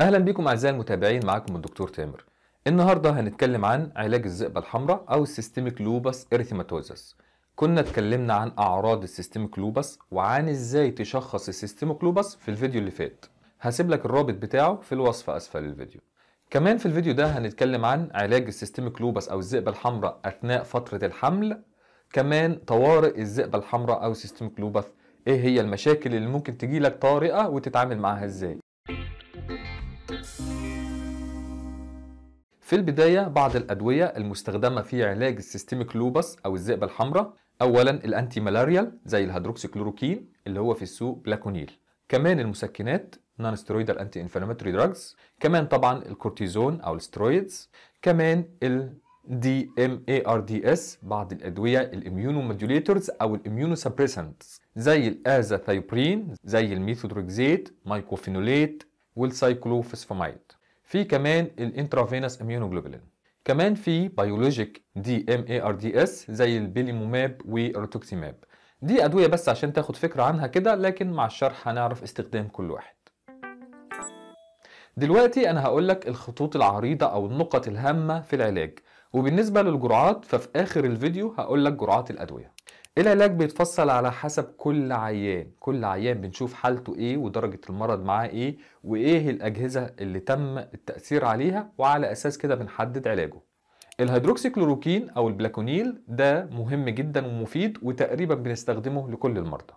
اهلا بيكم اعزائي المتابعين معاكم الدكتور تامر النهارده هنتكلم عن علاج الذئبه الحمراء او السيستميك لوبس اريثيماتوزس كنا اتكلمنا عن اعراض السيستميك لوبس وعن ازاي تشخص السيستميك لوبس في الفيديو اللي فات هسيب لك الرابط بتاعه في الوصف اسفل الفيديو كمان في الفيديو ده هنتكلم عن علاج السيستميك لوبس او الزئبه الحمراء اثناء فتره الحمل كمان طوارئ الزئبه الحمراء او سيستميك لوبس ايه هي المشاكل اللي ممكن تجيلك طارئه وتتعامل معاها ازاي في البداية بعض الأدوية المستخدمة في علاج السيستميك لوبس أو الذئبة الحمراء أولا الأنتي مالاريال زي الهيدروكسيكلوروكين اللي هو في السوق بلاكونيل كمان المسكنات نون سترويدال انتي انفلاماتوري دراجز كمان طبعا الكورتيزون او السترويدز كمان ال دي ام اي ار دي اس بعض الادويه الاميونو او الاميونو سبريسنتس زي الازاثيوبرين زي الميثودروكزيت مايكوفينوليت والسايكلوفوسفامايد في كمان الانترافينس اميونوجلوبولين كمان في بيولوجيك دي ام اي ار دي اس زي البيليموماب والروتوكسيماب دي ادويه بس عشان تاخد فكره عنها كده لكن مع الشرح هنعرف استخدام كل واحد دلوقتي انا هقول لك الخطوط العريضه او النقط الهامه في العلاج وبالنسبه للجرعات ففي اخر الفيديو هقول لك جرعات الادويه العلاج بيتفصل على حسب كل عيان كل عيان بنشوف حالته ايه ودرجة المرض معاه ايه وايه الاجهزة اللي تم التأثير عليها وعلى اساس كده بنحدد علاجه الهيدروكسيكلوروكين او البلاكونيل ده مهم جدا ومفيد وتقريبا بنستخدمه لكل المرضى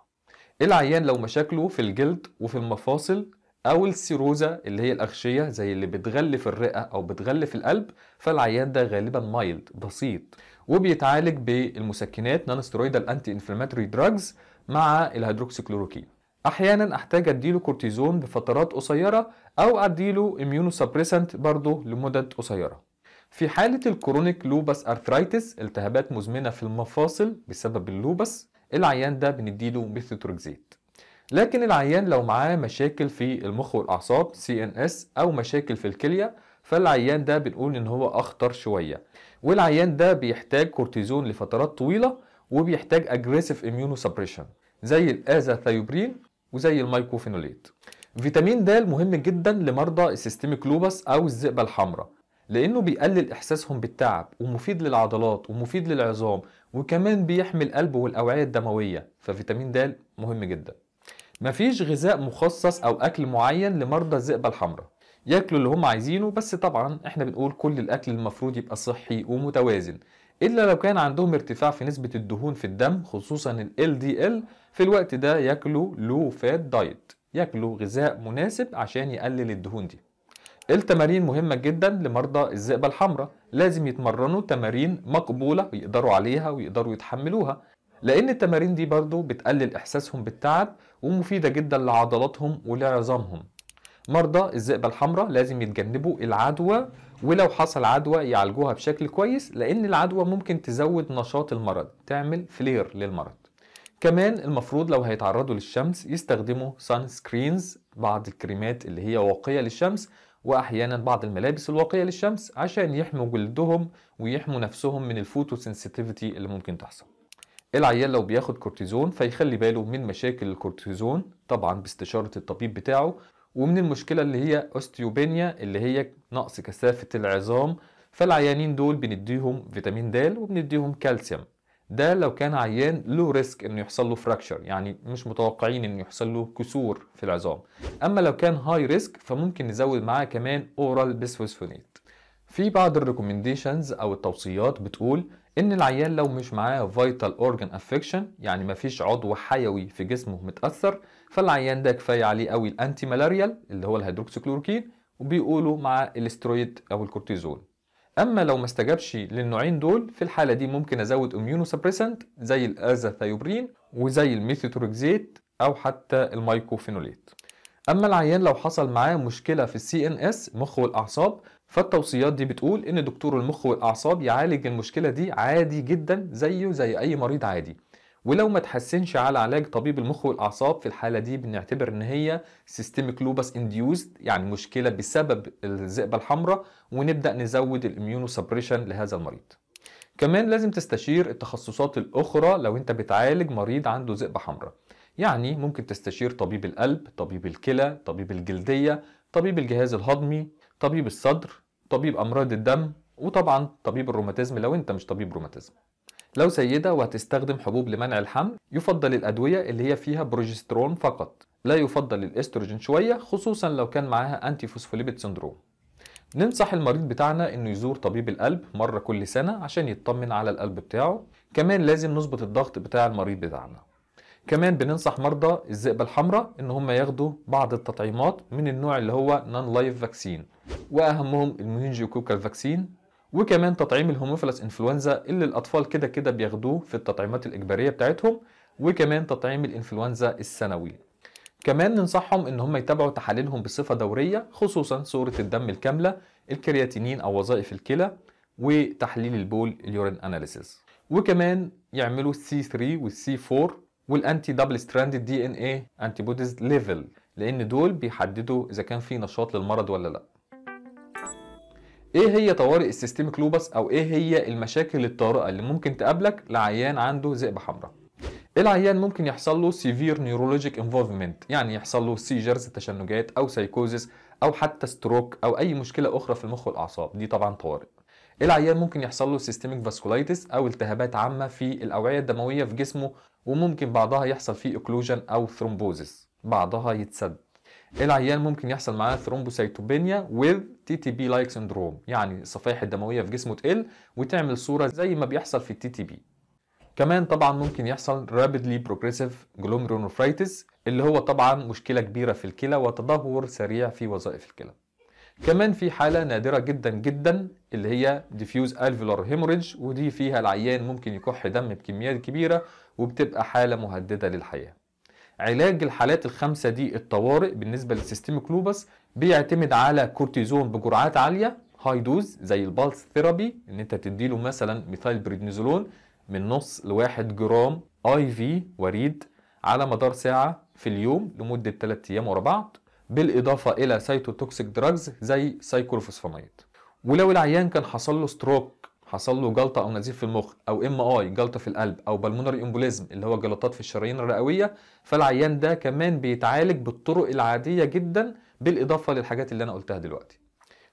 العيان لو مشاكله في الجلد وفي المفاصل او السيروزة اللي هي الاغشية زي اللي بتغلف الرئة او بتغلف القلب فالعيان ده غالبا مايلد بسيط وبيتعالج بالمسكنات نون ستيرويدال انتي انفلاماتوري دراجز مع الهيدروكسيكلوروكين احيانا احتاج اديله كورتيزون بفترات قصيره او اديله اميونو سبريسنت برضه لمدد قصيره في حالة الكرونيك لوبس أرثرايتس التهابات مزمنة في المفاصل بسبب اللوبس العيان ده بنديله ميثوتروكزيت لكن العيان لو معاه مشاكل في المخ والأعصاب CNS أو مشاكل في الكلية فالعيان ده بنقول إن هو أخطر شوية والعيان ده بيحتاج كورتيزون لفترات طويله وبيحتاج اجريسيف اميونو سبريشن زي الاذاثيوبرين وزي المايكوفينوليت فيتامين د مهم جدا لمرضى السيستميك لوبس او الزئبة الحمراء لانه بيقلل احساسهم بالتعب ومفيد للعضلات ومفيد للعظام وكمان بيحمي القلب والاوعيه الدمويه ففيتامين د مهم جدا مفيش غذاء مخصص او اكل معين لمرضى الزئبة الحمراء ياكلوا اللي هم عايزينه بس طبعا احنا بنقول كل الاكل المفروض يبقى صحي ومتوازن الا لو كان عندهم ارتفاع في نسبه الدهون في الدم خصوصا ال LDL في الوقت ده ياكلوا لو فات دايت ياكلوا غذاء مناسب عشان يقلل الدهون دي التمارين مهمة جدا لمرضى الزئبه الحمراء لازم يتمرنوا تمارين مقبولة ويقدروا عليها ويقدروا يتحملوها لأن التمارين دي برضو بتقلل إحساسهم بالتعب ومفيدة جدا لعضلاتهم ولعظامهم مرضى الذئبة الحمراء لازم يتجنبوا العدوى ولو حصل عدوى يعالجوها بشكل كويس لأن العدوى ممكن تزود نشاط المرض تعمل فلير للمرض كمان المفروض لو هيتعرضوا للشمس يستخدموا سان سكرينز بعض الكريمات اللي هي واقية للشمس واحيانا بعض الملابس الواقيه للشمس عشان يحموا جلدهم ويحموا نفسهم من الفوتو سنسيتيفيتي اللي ممكن تحصل العيال لو بياخد كورتيزون فيخلي باله من مشاكل الكورتيزون طبعا باستشاره الطبيب بتاعه ومن المشكله اللي هي اوستيوبينيا اللي هي نقص كثافه العظام فالعيانين دول بنديهم فيتامين د وبنديهم كالسيوم ده لو كان عيان لو ريسك انه يحصل له فراكشر يعني مش متوقعين انه يحصل له كسور في العظام اما لو كان هاي ريسك فممكن نزود معاه كمان اورال بيسفوسفونات في بعض الريكومنديشنز او التوصيات بتقول ان العيان لو مش معاه فيتال اورجن افكشن يعني مفيش عضو حيوي في جسمه متاثر فالعيان ده كفايه عليه قوي الانتي مالاريال اللي هو الهيدروكسيكلوروكين وبيقولوا مع الاسترويد او الكورتيزون اما لو ما استجابش للنوعين دول في الحاله دي ممكن ازود اميونو زي الازاثيوبرين وزي الميثوتروكزيت او حتى المايكوفينوليت اما العيان لو حصل معاه مشكله في السي ان اس مخ والاعصاب فالتوصيات دي بتقول ان دكتور المخ والاعصاب يعالج المشكله دي عادي جدا زيه زي اي مريض عادي ولو ما تحسنش على علاج طبيب المخ والاعصاب في الحاله دي بنعتبر ان هي سيستميك لوبس انديوزد يعني مشكله بسبب الذئبه الحمراء ونبدا نزود الاميونو سبريشن لهذا المريض كمان لازم تستشير التخصصات الاخرى لو انت بتعالج مريض عنده ذئبه حمراء يعني ممكن تستشير طبيب القلب طبيب الكلى طبيب الجلديه طبيب الجهاز الهضمي طبيب الصدر طبيب امراض الدم وطبعا طبيب الروماتيزم لو انت مش طبيب روماتيزم لو سيدة وهتستخدم حبوب لمنع الحمل يفضل الأدوية اللي هي فيها بروجسترون فقط لا يفضل الاستروجين شوية خصوصا لو كان معاها أنتي فوسفوليبيد سندروم ننصح المريض بتاعنا انه يزور طبيب القلب مرة كل سنة عشان يطمن على القلب بتاعه كمان لازم نظبط الضغط بتاع المريض بتاعنا كمان بننصح مرضى الذئبة الحمراء ان هم ياخدوا بعض التطعيمات من النوع اللي هو نان لايف فاكسين واهمهم الميونجيوكوكال فاكسين وكمان تطعيم الهوموفيلس انفلونزا اللي الاطفال كده كده بياخدوه في التطعيمات الاجباريه بتاعتهم وكمان تطعيم الانفلونزا السنوي كمان ننصحهم ان هم يتابعوا تحاليلهم بصفه دوريه خصوصا صوره الدم الكامله الكرياتينين او وظائف الكلى وتحليل البول اليورين اناليسيس وكمان يعملوا السي 3 والسي 4 والانتي دبل ستراند دي ان اي انتي بوديز ليفل لان دول بيحددوا اذا كان في نشاط للمرض ولا لا ايه هي طوارئ السيستميك لوبس او ايه هي المشاكل الطارئه اللي ممكن تقابلك لعيان عنده ذئبه حمراء العيان ممكن يحصل له سيفير نيورولوجيك انفولفمنت يعني يحصل له سيجرز تشنجات او سايكوزيس او حتى ستروك او اي مشكله اخرى في المخ والاعصاب دي طبعا طوارئ إيه العيان ممكن يحصل له سيستميك فاسكولايتس او التهابات عامه في الاوعيه الدمويه في جسمه وممكن بعضها يحصل فيه اوكلوجن او ثرومبوزس بعضها يتسد إيه العيان ممكن يحصل معاه ثرومبوسيتوبينيا وذ تي تي بي لايك سندروم يعني الصفائح الدمويه في جسمه تقل وتعمل صوره زي ما بيحصل في التي تي بي كمان طبعا ممكن يحصل رابيدلي بروجريسيف جلوميرونفرايتس اللي هو طبعا مشكله كبيره في الكلى وتدهور سريع في وظائف الكلى كمان في حالة نادرة جدا جدا اللي هي ديفيوز الفيولار هيموريدج ودي فيها العيان ممكن يكح دم بكميات كبيرة وبتبقى حالة مهددة للحياة علاج الحالات الخمسة دي الطوارئ بالنسبة للسيستميك لوبس بيعتمد على كورتيزون بجرعات عالية هاي دوز زي البالس ثيرابي ان انت تديله مثلا ميثايل بريدنيزولون من نص لواحد جرام اي في وريد على مدار ساعة في اليوم لمدة 3 ايام ورا بعض بالاضافه الى سايتوتوكسيك دراجز زي سايكلوفوسفونايد ولو العيان كان حصل له ستروك حصل له جلطه او نزيف في المخ او ام اي جلطه في القلب او بالمونري امبوليزم اللي هو جلطات في الشرايين الرئويه فالعيان ده كمان بيتعالج بالطرق العاديه جدا بالاضافه للحاجات اللي انا قلتها دلوقتي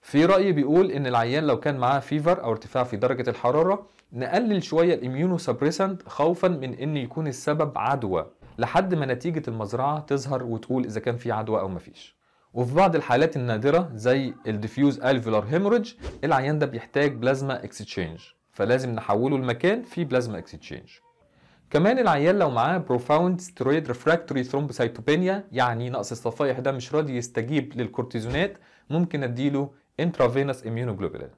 في رأيي بيقول إن العيان لو كان معاه فيفر أو ارتفاع في درجة الحرارة نقلل شوية الإميونو سبريسنت خوفا من إن يكون السبب عدوى لحد ما نتيجه المزرعه تظهر وتقول اذا كان في عدوى او مفيش وفي بعض الحالات النادره زي الديفيوز الفيلار هيموريدج العيان ده بيحتاج بلازما اكستشينج فلازم نحوله لمكان فيه بلازما اكستشينج كمان العيان لو معاه بروفاوند ستيرويد ريفراكتوري ثرومبوسايتوبينيا يعني نقص الصفائح ده مش راضي يستجيب للكورتيزونات ممكن اديله انترافينس اميونوجلوبولين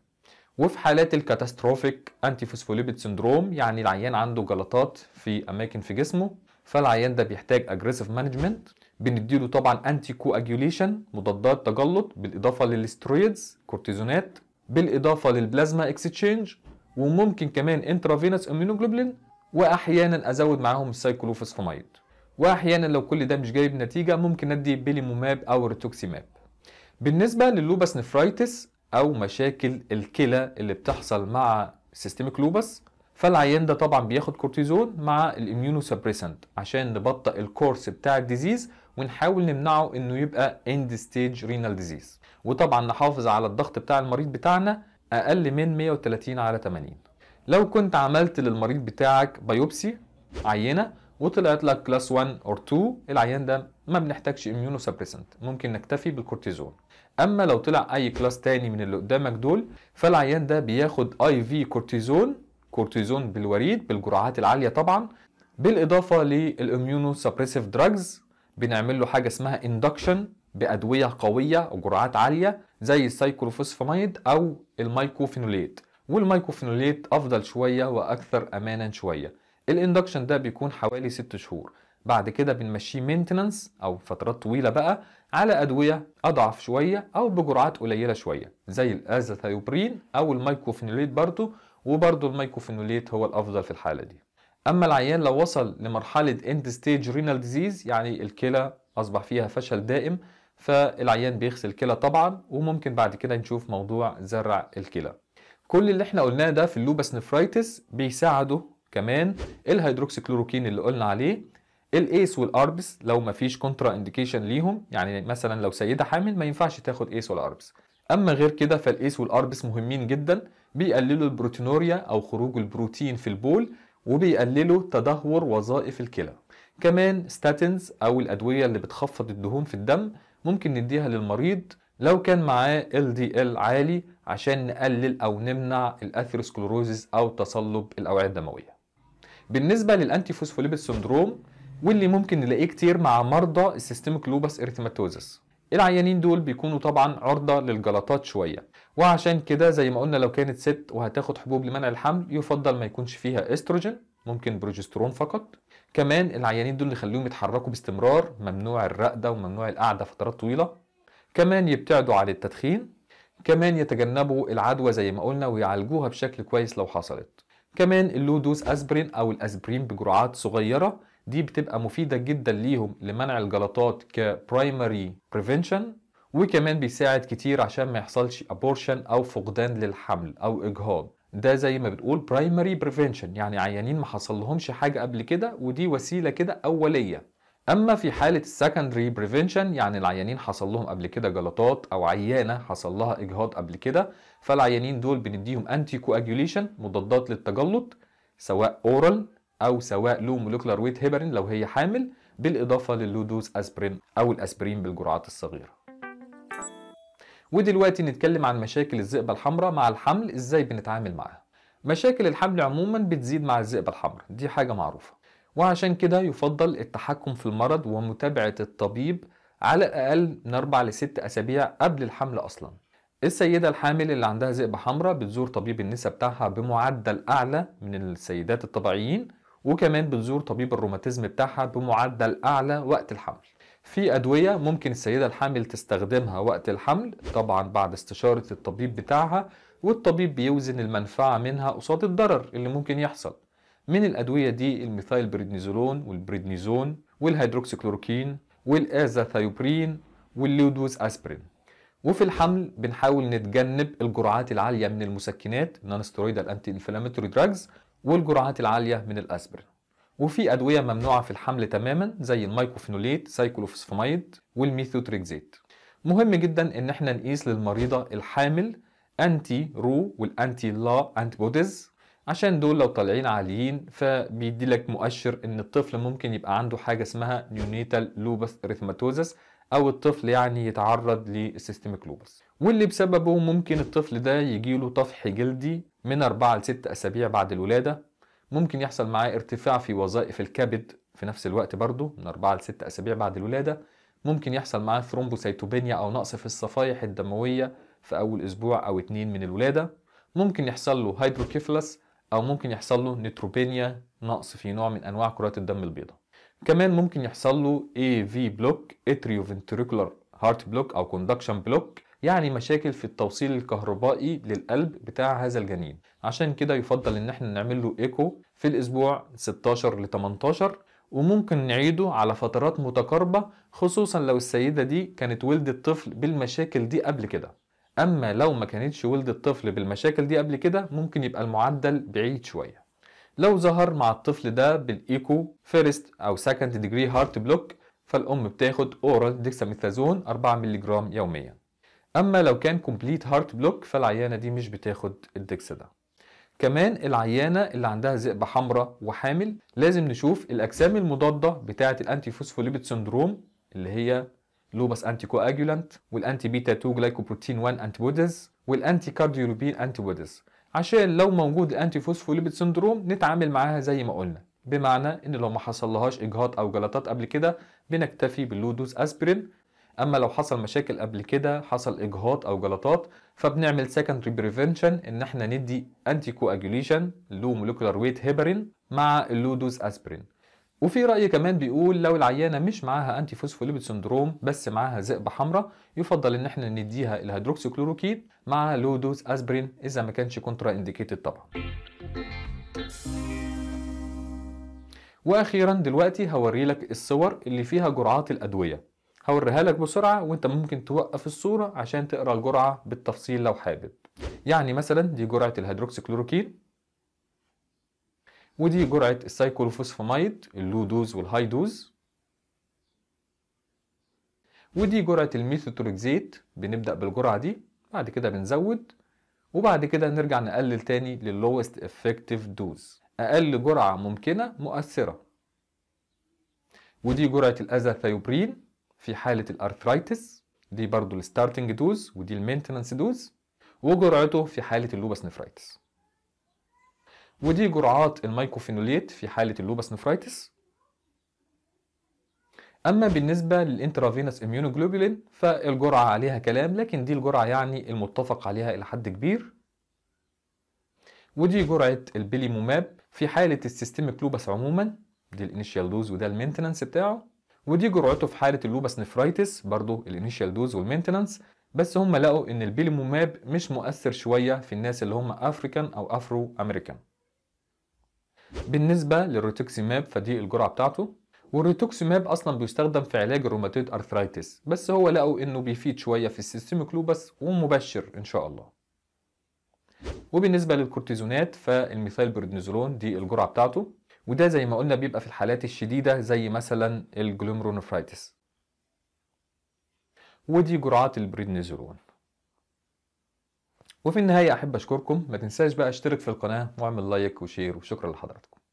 وفي حالات الكاتاستروفيك انتي فوسفوليبيد سندروم يعني العيان عنده جلطات في اماكن في جسمه فالعيان ده بيحتاج اجريسيف مانجمنت بنديله طبعا انتي كواجيوليشن مضادات تجلط بالاضافه للسترويدز كورتيزونات بالاضافه للبلازما اكستشينج وممكن كمان انترافينس امينوجلوبلين واحيانا ازود معاهم السايكلوفوسفامايد واحيانا لو كل ده مش جايب نتيجه ممكن ادي بيليموماب او ريتوكسيماب بالنسبه للوبس نفرايتس او مشاكل الكلى اللي بتحصل مع سيستميك لوبس فالعيان ده طبعا بياخد كورتيزون مع الاميونو سبريسنت عشان نبطئ الكورس بتاع الديزيز ونحاول نمنعه انه يبقى اند ستيج رينال ديزيز وطبعا نحافظ على الضغط بتاع المريض بتاعنا اقل من 130 على 80 لو كنت عملت للمريض بتاعك بايوبسي عينه وطلعت لك كلاس 1 اور 2 العيان ده ما بنحتاجش اميونو سبريسنت ممكن نكتفي بالكورتيزون اما لو طلع اي كلاس تاني من اللي قدامك دول فالعيان ده بياخد اي في كورتيزون كورتيزون بالوريد بالجرعات العاليه طبعا بالاضافه للاميونو سابريسيف دراجز بنعمل له حاجه اسمها اندكشن بادويه قويه وجرعات عاليه زي السايكلوفوسفاميد او المايكوفينوليت والمايكوفينوليت افضل شويه واكثر امانا شويه الاندكشن ده بيكون حوالي 6 شهور بعد كده بنمشيه مينتننس او فترات طويله بقى على ادويه اضعف شويه او بجرعات قليله شويه زي الازاثيوبرين او المايكوفينوليت برضه وبرضه المايكوفينوليت هو الافضل في الحاله دي اما العيان لو وصل لمرحله اند ستيج رينال ديزيز يعني الكلى اصبح فيها فشل دائم فالعيان بيغسل الكلى طبعا وممكن بعد كده نشوف موضوع زرع الكلى كل اللي احنا قلناه ده في اللوبس نفرايتس بيساعده كمان الهيدروكسيكلوروكين اللي قلنا عليه الايس والاربس لو ما فيش كونترا انديكيشن ليهم يعني مثلا لو سيده حامل ما ينفعش تاخد ايس ولا اربس اما غير كده فالايس e والاربس مهمين جدا بيقللوا البروتينوريا أو خروج البروتين في البول وبيقللوا تدهور وظائف الكلى كمان ستاتينز أو الأدوية اللي بتخفض الدهون في الدم ممكن نديها للمريض لو كان معاه LDL عالي عشان نقلل أو نمنع الأثيروسكلوروزيس أو تصلب الأوعية الدموية بالنسبة للأنتي فوسفوليبيد سندروم واللي ممكن نلاقيه كتير مع مرضى السيستيميك لوبس اريثماتوزس العيانين دول بيكونوا طبعا عرضة للجلطات شوية وعشان كده زي ما قلنا لو كانت ست وهتاخد حبوب لمنع الحمل يفضل ما يكونش فيها استروجين ممكن بروجسترون فقط كمان العيانين دول نخليهم يتحركوا باستمرار ممنوع الرقدة وممنوع القعدة فترات طويلة كمان يبتعدوا عن التدخين كمان يتجنبوا العدوى زي ما قلنا ويعالجوها بشكل كويس لو حصلت كمان اللودوز اسبرين او الاسبرين بجرعات صغيره دي بتبقى مفيده جدا ليهم لمنع الجلطات كبرايمري بريفنشن وكمان بيساعد كتير عشان ما يحصلش ابورشن او فقدان للحمل او اجهاض ده زي ما بتقول برايمري بريفنشن يعني عيانين ما حصل لهمش حاجه قبل كده ودي وسيله كده اوليه اما في حاله السكندري بريفنشن يعني العيانين حصل لهم قبل كده جلطات او عيانه حصل لها اجهاض قبل كده فالعيانين دول بنديهم انتي كواجوليشن مضادات للتجلط سواء اورال او سواء لو مولكولار ويت هيبرين لو هي حامل بالاضافه للودوز اسبرين او الاسبرين بالجرعات الصغيره ودلوقتي نتكلم عن مشاكل الذئبة الحمراء مع الحمل ازاي بنتعامل معاها مشاكل الحمل عموما بتزيد مع الذئبة الحمراء دي حاجة معروفة وعشان كده يفضل التحكم في المرض ومتابعة الطبيب على الأقل من 4 ل 6 أسابيع قبل الحمل أصلا السيدة الحامل اللي عندها ذئبة حمراء بتزور طبيب النساء بتاعها بمعدل أعلى من السيدات الطبيعيين وكمان بتزور طبيب الروماتيزم بتاعها بمعدل أعلى وقت الحمل في أدوية ممكن السيدة الحامل تستخدمها وقت الحمل طبعا بعد استشارة الطبيب بتاعها والطبيب بيوزن المنفعة منها قصاد الضرر اللي ممكن يحصل من الأدوية دي الميثايل بريدنيزولون والبريدنيزون والهيدروكسيكلوروكين والازاثيوبرين واللودوز اسبرين وفي الحمل بنحاول نتجنب الجرعات العالية من المسكنات نون ستيرويدال انتي انفلاماتوري دراجز والجرعات العالية من الاسبرين وفي ادويه ممنوعه في الحمل تماما زي المايكوفينوليت سايكلوفوسفاميد والميثوتريكزيت مهم جدا ان احنا نقيس للمريضه الحامل انتي رو والانتي لا انت بوديز عشان دول لو طالعين عاليين فبيدي لك مؤشر ان الطفل ممكن يبقى عنده حاجه اسمها نيونيتال لوبس ريثماتوزس او الطفل يعني يتعرض للسيستميك لوبس واللي بسببه ممكن الطفل ده يجيله طفح جلدي من 4 ل 6 اسابيع بعد الولاده ممكن يحصل معاه ارتفاع في وظائف الكبد في نفس الوقت برضه من أربعة لست أسابيع بعد الولادة ممكن يحصل معاه ثرومبوسيتوبينيا أو نقص في الصفائح الدموية في أول أسبوع أو اتنين من الولادة ممكن يحصل له هيدروكيفلس أو ممكن يحصل له نيتروبينيا نقص في نوع من أنواع كرات الدم البيضاء كمان ممكن يحصل له AV بلوك اتريوفنتريكولار هارت بلوك أو كوندكشن بلوك يعني مشاكل في التوصيل الكهربائي للقلب بتاع هذا الجنين عشان كده يفضل ان احنا نعمل له ايكو في الاسبوع 16 ل 18 وممكن نعيده على فترات متقاربة خصوصا لو السيدة دي كانت ولدت طفل بالمشاكل دي قبل كده اما لو ما كانتش ولدت طفل بالمشاكل دي قبل كده ممكن يبقى المعدل بعيد شوية لو ظهر مع الطفل ده بالايكو فيرست او سكند ديجري هارت بلوك فالام بتاخد اورال ديكساميثازون 4 جرام يوميا اما لو كان كومبليت هارت بلوك فالعيانه دي مش بتاخد الدكس ده كمان العيانه اللي عندها ذئبه حمراء وحامل لازم نشوف الاجسام المضاده بتاعه الانتي فوسفوليبيد سندروم اللي هي لوبس انتي كواجولانت والانتي بيتا 2 جلايكوبروتين 1 انتي بوديز والانتي كارديولوبين انتي بوديز عشان لو موجود الانتي فوسفوليبيد سندروم نتعامل معاها زي ما قلنا بمعنى ان لو ما حصلهاش اجهاض او جلطات قبل كده بنكتفي باللودوز اسبرين اما لو حصل مشاكل قبل كده حصل اجهاض او جلطات فبنعمل سكندري بريفنشن ان احنا ندي انتي كواجوليشن لو مولكولار ويت هيبرين مع اللودوز اسبرين وفي رأي كمان بيقول لو العيانة مش معاها أنتي فوسفوليبيد سندروم بس معاها ذئبة حمراء يفضل إن احنا نديها الهيدروكسيكلوروكين مع لو دوز أسبرين إذا ما كانش كونترا إنديكيتد طبعا. وأخيرا دلوقتي هوري لك الصور اللي فيها جرعات الأدوية هوريها لك بسرعة وانت ممكن توقف الصورة عشان تقرا الجرعة بالتفصيل لو حابب يعني مثلا دي جرعة الهيدروكسي كلوروكين ودي جرعة السايكلوفوسفامايد اللو دوز والهاي دوز ودي جرعة الميثوتريكزيت بنبدأ بالجرعة دي بعد كده بنزود وبعد كده نرجع نقلل تاني لللوست افكتيف دوز أقل جرعة ممكنة مؤثرة ودي جرعة الأزاثيوبرين في حالة الأرثرايتس دي برضو الستارتنج دوز ودي المينتنانس دوز وجرعته في حالة اللوبس نفرايتس ودي جرعات المايكوفينوليت في حالة اللوبس نفرايتس أما بالنسبة للإنترافينوس إميونوجلوبولين فالجرعة عليها كلام لكن دي الجرعة يعني المتفق عليها إلى حد كبير ودي جرعة البيليموماب في حالة السيستميك لوبس عموما دي الانيشيال دوز وده المينتنانس بتاعه ودي جرعته في حاله اللوبس نفرايتس برضو الانيشال دوز والمينتنانس بس هم لقوا ان البيليموماب مش مؤثر شويه في الناس اللي هم افريكان او افرو امريكان بالنسبه للروتوكسيماب فدي الجرعه بتاعته والروتوكسيماب اصلا بيستخدم في علاج الروماتويد ارثرايتس بس هو لقوا انه بيفيد شويه في السيستميك لوبس ومبشر ان شاء الله وبالنسبه للكورتيزونات فالميثايل بريدنيزولون دي الجرعه بتاعته وده زي ما قلنا بيبقى في الحالات الشديدة زي مثلا الجلومرونفرايتس ودي جرعات البريدنيزولون وفي النهاية أحب أشكركم ما تنساش بقى اشترك في القناة واعمل لايك وشير وشكرا لحضراتكم